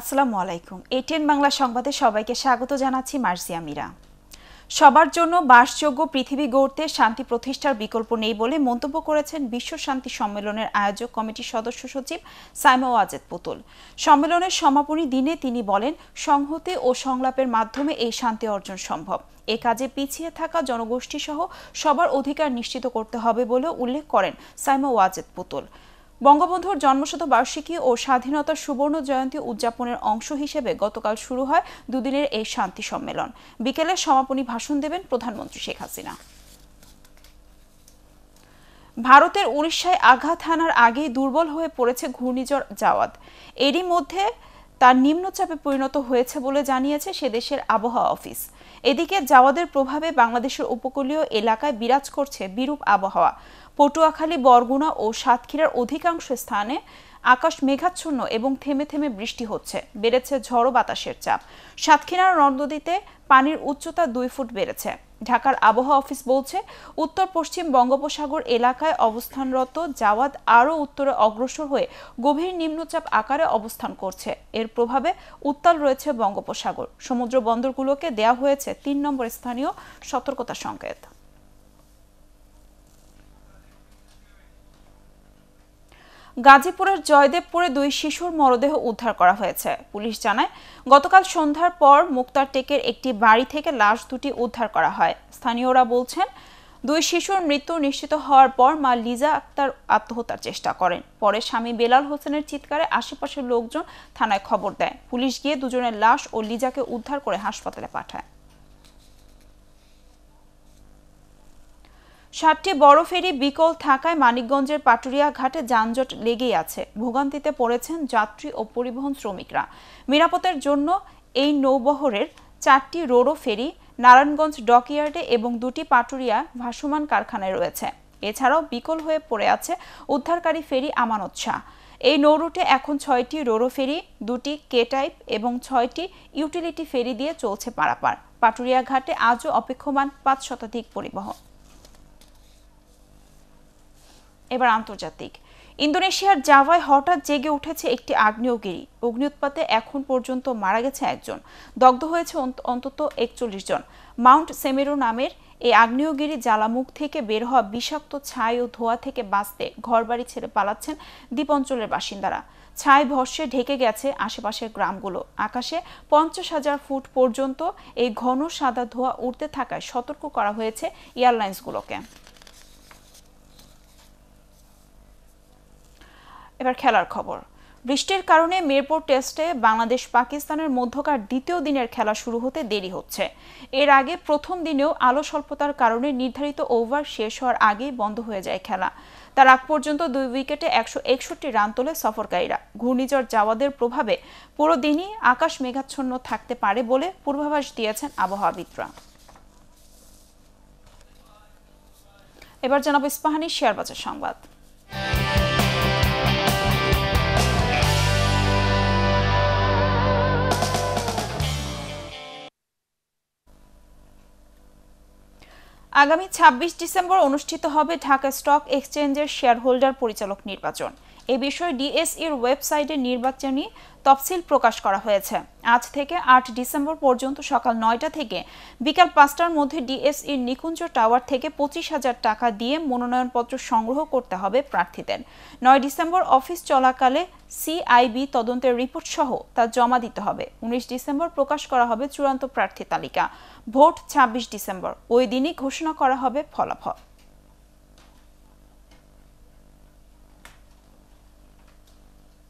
আসসালামু আলাইকুম এটিএন বাংলা সংবাদে সবাইকে স্বাগত জানাচ্ছি মার্সিয়া মিরা সবার জন্য বাসযোগ্য পৃথিবী গড়তে শান্তি প্রতিষ্ঠার বিকল্প নেই বলে মন্তব্য করেছেন বিশ্ব শান্তি সম্মেলনের আয়োজক কমিটির সদস্য সচিব সাইমা ওয়াজেদ পুতুল সম্মেলনের সমাপনী দিনে তিনি বলেন সংহতি ও সংলাপের মাধ্যমে এই শান্তি অর্জন সম্ভব এ কাজে পিছিয়ে থাকা জনগোষ্ঠী সহ সবার অধিকার নিশ্চিত করতে হবে বলেও উল্লেখ করেন সাইমা ওয়াজেদ পুতুল বঙ্গবন্ধুর জন্মশতবার্ষিকী ও স্বাধীনতার সুবর্ণ জয়ন্তী উদযাপনের অংশ হিসেবে গতকাল শুরু হয় দুদিনের এই শান্তি সম্মেলন বিকেলে সমাপনী ভাষণ দেবেন প্রধানমন্ত্রী শেখ হাসিনা ভারতের উড়িষ্যায় আঘাত হানার আগেই দুর্বল হয়ে পড়েছে ঘূর্ণিঝড় জাওয়াত এরই মধ্যে তার নিম্নচাপে পরিণত হয়েছে বলে জানিয়েছে সে দেশের আবহাওয়া অফিস এদিকে জাওয়াদের প্রভাবে বাংলাদেশের উপকূলীয় এলাকায় বিরাজ করছে বিরূপ আবহাওয়া পটুয়াখালী বরগুনা ও সাতক্ষীরার অধিকাংশ স্থানে আকাশ মেঘাচ্ছন্ন এবং থেমে থেমে বৃষ্টি হচ্ছে বেড়েছে ঝড়ো বাতাসের চাপ সাতক্ষীরার নদীতে পানির উচ্চতা দুই ফুট বেড়েছে ঢাকার আবহাওয়া অফিস বলছে উত্তর পশ্চিম বঙ্গোপসাগর এলাকায় অবস্থানরত জাওয়াত আরও উত্তরে অগ্রসর হয়ে গভীর নিম্নচাপ আকারে অবস্থান করছে এর প্রভাবে উত্তাল রয়েছে বঙ্গোপসাগর সমুদ্র বন্দরগুলোকে দেয়া হয়েছে তিন নম্বর স্থানীয় সতর্কতা সংকেত গাজীপুরের জয়দেবপুরে দুই শিশুর মরদেহ উদ্ধার করা হয়েছে পুলিশ জানায় গতকাল সন্ধ্যার পর মুক্তার টেকের একটি বাড়ি থেকে লাশ দুটি উদ্ধার করা হয় স্থানীয়রা বলছেন দুই শিশুর মৃত্যু নিশ্চিত হওয়ার পর মা লিজা আক্তার আত্মহত্যার চেষ্টা করেন পরে স্বামী বেলাল হোসেনের চিৎকারে আশেপাশের লোকজন থানায় খবর দেয় পুলিশ গিয়ে দুজনের লাশ ও লিজাকে উদ্ধার করে হাসপাতালে পাঠায় সাতটি বড় ফেরি বিকল থাকায় মানিকগঞ্জের পাটুরিয়া ঘাটে যানজট লেগেই আছে ভোগান্তিতে পড়েছেন যাত্রী ও পরিবহন শ্রমিকরা নিরাপত্তার জন্য এই নৌবহরের চারটি রোরো ফেরি নারায়ণগঞ্জ ডকইয়ার্ডে এবং দুটি পাটুরিয়া ভাসমান কারখানায় রয়েছে এছাড়াও বিকল হয়ে পড়ে আছে উদ্ধারকারী ফেরি আমানত শাহ এই নৌরুটে এখন ছয়টি রোরো ফেরি দুটি কে টাইপ এবং ছয়টি ইউটিলিটি ফেরি দিয়ে চলছে পারাপার পাটুরিয়া ঘাটে আজও অপেক্ষমান পাঁচ শতাধিক পরিবহন এবার আন্তর্জাতিক ইন্দোনেশিয়ার জাভায় হঠাৎ জেগে উঠেছে একটি আগ্নেয়গিরি অগ্নিউৎপাতে এখন পর্যন্ত মারা গেছে একজন দগ্ধ হয়েছে অন্তত একচল্লিশ জন মাউন্ট সেমেরো নামের এই আগ্নেয়গিরি জ্বালামুখ থেকে বের হওয়া বিষাক্ত ছাই ও ধোয়া থেকে বাঁচতে ঘরবাড়ি ছেড়ে পালাচ্ছেন দ্বীপ অঞ্চলের বাসিন্দারা ছাই ভর্ষে ঢেকে গেছে আশেপাশের গ্রামগুলো আকাশে পঞ্চাশ হাজার ফুট পর্যন্ত এই ঘন সাদা ধোয়া উঠতে থাকায় সতর্ক করা হয়েছে এয়ারলাইন্সগুলোকে এবার খেলার খবর বৃষ্টির কারণে মিরপুর টেস্টে বাংলাদেশ পাকিস্তানের মধ্যকার দ্বিতীয় দিনের খেলা শুরু হতে দেরি হচ্ছে এর আগে প্রথম দিনেও আলো স্বল্পতার কারণে নির্ধারিত ওভার শেষ হওয়ার আগেই বন্ধ হয়ে যায় খেলা তার আগ পর্যন্ত দুই উইকেটে একশো একষট্টি রান তোলে সফরকারীরা ঘূর্ণিঝড় যাওয়াদের প্রভাবে পুরো দিনই আকাশ মেঘাচ্ছন্ন থাকতে পারে বলে পূর্বাভাস দিয়েছেন আবহাওয়াবিদরা এবার জানাবো ইস্পাহানি শেয়ার বাজার সংবাদ আগামী ২৬ ডিসেম্বর অনুষ্ঠিত হবে ঢাকা স্টক এক্সচেঞ্জের শেয়ারহোল্ডার পরিচালক নির্বাচন এ বিষয়ে ডিএসইর ওয়েবসাইটে নির্বাচনী তফসিল প্রকাশ করা হয়েছে আজ থেকে আট ডিসেম্বর পর্যন্ত সকাল নয়টা থেকে বিকাল পাঁচটার মধ্যে ডিএসইর নিকুঞ্জ টাওয়ার থেকে পঁচিশ হাজার টাকা দিয়ে মনোনয়নপত্র সংগ্রহ করতে হবে প্রার্থীদের নয় ডিসেম্বর অফিস চলাকালে সিআইবি তদন্তের রিপোর্ট সহ তা জমা দিতে হবে উনিশ ডিসেম্বর প্রকাশ করা হবে চূড়ান্ত প্রার্থী তালিকা ভোট ছাব্বিশ ডিসেম্বর ওই দিনই ঘোষণা করা হবে ফলাফল